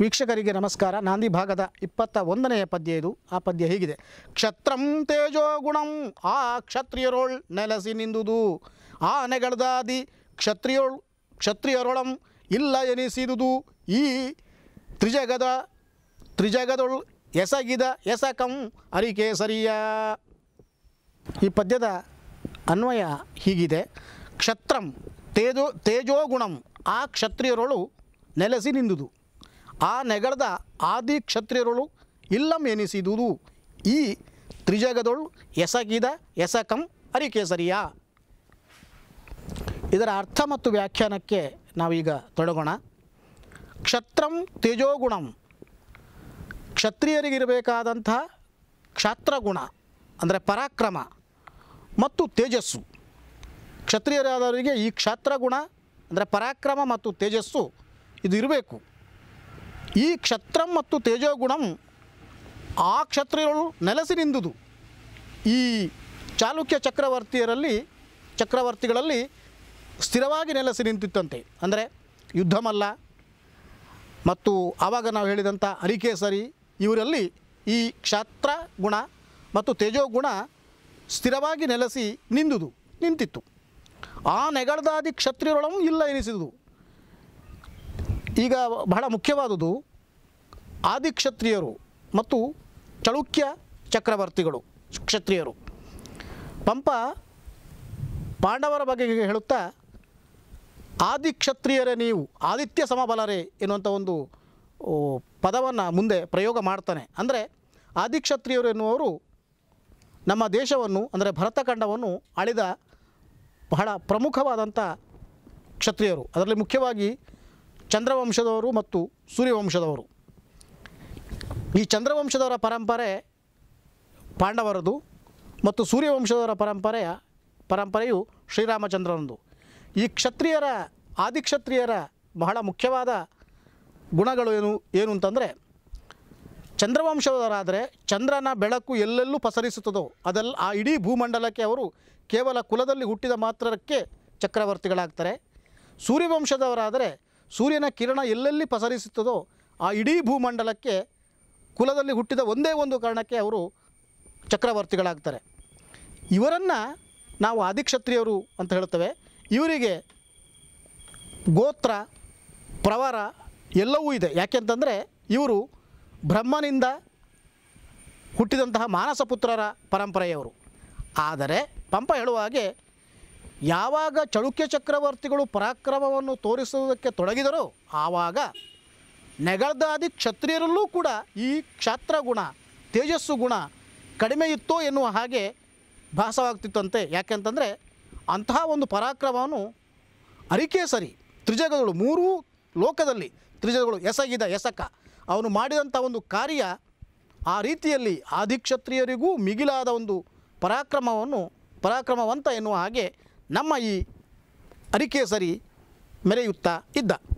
ವೀಕ್ಷಕರಿಗೆ ನಮಸ್ಕಾರ ನಾಂದಿ ಭಾಗದ ಇಪ್ಪತ್ತ ಒಂದನೆಯ ಪದ್ಯ ಇದು ಆ ಪದ್ಯ ಹೀಗಿದೆ ಕ್ಷತ್ರಂ ತೇಜೋ ಗುಣಂ ಆ ಕ್ಷತ್ರಿಯರೊಳ್ ನೆಲಸಿ ನಿಂದುದು ಆನೆಗಳದಾದಿ ಕ್ಷತ್ರಿಯೋಳ್ ಕ್ಷತ್ರಿಯರೊಳಂ ಇಲ್ಲ ಎನಿಸಿದುದು ಈ ತ್ರಿಜಗದ ತ್ರಿಜಗದೊಳ್ ಎಸಗಿದ ಎಸಕಂ ಅರಿಕೆ ಸರಿಯ ಈ ಪದ್ಯದ ಅನ್ವಯ ಹೀಗಿದೆ ಕ್ಷತ್ರಂ ತೇಜೋ ತೇಜೋಗುಣಂ ಆ ಕ್ಷತ್ರಿಯರೊಳು ನೆಲೆಸಿ ನಿಂದುದು ಆ ನೆಗಡದ ಆದಿ ಕ್ಷತ್ರಿಯರುಳು ಇಲ್ಲಂ ಎನಿಸಿದುದು ಈ ತ್ರಿಜಗದೊಳು ಎಸಗಿದ ಎಸಕಂ ಅರಿಕೇಸರಿಯ ಇದರ ಅರ್ಥ ಮತ್ತು ವ್ಯಾಖ್ಯಾನಕ್ಕೆ ನಾವೀಗ ತೊಡಗೋಣ ಕ್ಷತ್ರಂ ತೇಜೋಗುಣಂ ಕ್ಷತ್ರಿಯರಿಗಿರಬೇಕಾದಂತಹ ಕ್ಷಾತ್ರಗುಣ ಅಂದರೆ ಪರಾಕ್ರಮ ಮತ್ತು ತೇಜಸ್ಸು ಕ್ಷತ್ರಿಯರಾದವರಿಗೆ ಈ ಕ್ಷಾತ್ರಗುಣ ಅಂದರೆ ಪರಾಕ್ರಮ ಮತ್ತು ತೇಜಸ್ಸು ಇದು ಇರಬೇಕು ಈ ಕ್ಷತ್ರಂ ಮತ್ತು ತೇಜೋಗುಣಂ ಆ ಕ್ಷತ್ರಿಯರು ನೆಲೆಸಿ ನಿಂದುದು ಈ ಚಾಲುಕ್ಯ ಚಕ್ರವರ್ತಿಯರಲ್ಲಿ ಚಕ್ರವರ್ತಿಗಳಲ್ಲಿ ಸ್ಥಿರವಾಗಿ ನೆಲೆಸಿ ನಿಂತಿತ್ತಂತೆ ಅಂದರೆ ಯುದ್ಧಮಲ್ಲ ಮತ್ತು ಆವಾಗ ನಾವು ಹೇಳಿದಂಥ ಅರಿಕೇಸರಿ ಇವರಲ್ಲಿ ಈ ಕ್ಷತ್ರ ಗುಣ ಮತ್ತು ತೇಜೋಗುಣ ಸ್ಥಿರವಾಗಿ ನೆಲೆಸಿ ನಿಂದುದು ನಿಂತಿತ್ತು ಆ ನೆಗಡದಾದಿ ಕ್ಷತ್ರಿಯರೊಳಗೂ ಇಲ್ಲ ಎನಿಸಿದುದು ಈಗ ಬಹಳ ಮುಖ್ಯವಾದುದು ಆದಿಕ್ಷತ್ರಿಯರು ಮತ್ತು ಚಳುಕ್ಯ ಚಕ್ರವರ್ತಿಗಳು ಕ್ಷತ್ರಿಯರು ಪಂಪ ಪಾಂಡವರ ಬಗೆಗೆ ಹೇಳುತ್ತಾ ಕ್ಷತ್ರಿಯರೇ ನೀವು ಆದಿತ್ಯ ಸಮಬಲರೇ ಎನ್ನುವಂಥ ಒಂದು ಪದವನ್ನು ಮುಂದೆ ಪ್ರಯೋಗ ಮಾಡ್ತಾನೆ ಅಂದರೆ ಆದಿಕ್ಷತ್ರಿಯರು ಎನ್ನುವರು ನಮ್ಮ ದೇಶವನ್ನು ಅಂದರೆ ಭರತಖಂಡವನ್ನು ಆಳಿದ ಬಹಳ ಪ್ರಮುಖವಾದಂಥ ಕ್ಷತ್ರಿಯರು ಅದರಲ್ಲಿ ಮುಖ್ಯವಾಗಿ ಚಂದ್ರವಂಶದವರು ಮತ್ತು ಸೂರ್ಯವಂಶದವರು ಈ ಚಂದ್ರವಂಶದವರ ಪರಂಪರೆ ಪಾಂಡವರದು ಮತ್ತು ಸೂರ್ಯವಂಶದವರ ಪರಂಪರೆಯ ಪರಂಪರೆಯು ಶ್ರೀರಾಮಚಂದ್ರನದು ಈ ಕ್ಷತ್ರಿಯರ ಆದಿಕ್ಷತ್ರಿಯರ ಬಹಳ ಮುಖ್ಯವಾದ ಗುಣಗಳು ಏನು ಏನು ಅಂತಂದರೆ ಚಂದ್ರವಂಶದವರಾದರೆ ಚಂದ್ರನ ಬೆಳಕು ಎಲ್ಲೆಲ್ಲೂ ಪಸರಿಸುತ್ತದೋ ಅದೆಲ್ಲ ಆ ಇಡೀ ಭೂಮಂಡಲಕ್ಕೆ ಅವರು ಕೇವಲ ಕುಲದಲ್ಲಿ ಹುಟ್ಟಿದ ಮಾತ್ರಕ್ಕೆ ಚಕ್ರವರ್ತಿಗಳಾಗ್ತಾರೆ ಸೂರ್ಯವಂಶದವರಾದರೆ ಸೂರ್ಯನ ಕಿರಣ ಎಲ್ಲೆಲ್ಲಿ ಪಸರಿಸುತ್ತದೋ ಆ ಇಡೀ ಭೂಮಂಡಲಕ್ಕೆ ಕುಲದಲ್ಲಿ ಹುಟ್ಟಿದ ಒಂದೇ ಒಂದು ಕಾರಣಕ್ಕೆ ಅವರು ಚಕ್ರವರ್ತಿಗಳಾಗ್ತಾರೆ ಇವರನ್ನು ನಾವು ಆದಿಕ್ಷತ್ರಿಯರು ಅಂತ ಹೇಳ್ತೇವೆ ಇವರಿಗೆ ಗೋತ್ರ ಪ್ರವರ ಎಲ್ಲವೂ ಇದೆ ಯಾಕೆಂತಂದರೆ ಇವರು ಬ್ರಹ್ಮನಿಂದ ಹುಟ್ಟಿದಂತಹ ಮಾನಸಪುತ್ರರ ಪರಂಪರೆಯವರು ಆದರೆ ಪಂಪ ಹೇಳುವ ಹಾಗೆ ಯಾವಾಗ ಚಳುಕ್ಯ ಚಕ್ರವರ್ತಿಗಳು ಪರಾಕ್ರಮವನ್ನು ತೋರಿಸುವುದಕ್ಕೆ ತೊಡಗಿದರೋ ಆವಾಗ ನೆಗಳ್ದಾದಿ ಕ್ಷತ್ರಿಯರಲ್ಲೂ ಕೂಡ ಈ ಕ್ಷಾತ್ರ ಗುಣ ತೇಜಸ್ಸು ಗುಣ ಕಡಿಮೆ ಇತ್ತೋ ಎನ್ನುವ ಹಾಗೆ ಭಾಸವಾಗ್ತಿತ್ತಂತೆ ಯಾಕೆಂತಂದರೆ ಅಂತಹ ಒಂದು ಪರಾಕ್ರಮವನ್ನು ಅರಿಕೆ ಸರಿ ತ್ರಿಜಗಗಳು ಮೂರೂ ಲೋಕದಲ್ಲಿ ತ್ರಿಜಗಗಳು ಎಸಗಿದ ಎಸಕ ಅವನು ಮಾಡಿದಂಥ ಒಂದು ಕಾರ್ಯ ಆ ರೀತಿಯಲ್ಲಿ ಆದಿಕ್ಷತ್ರಿಯರಿಗೂ ಮಿಗಿಲಾದ ಒಂದು ಪರಾಕ್ರಮವನ್ನು ಪರಾಕ್ರಮವಂತ ಎನ್ನುವ ಹಾಗೆ ನಮ್ಮ ಈ ಅರಿಕೆ ಸರಿ ಮೆರೆಯುತ್ತಾ ಇದ್ದ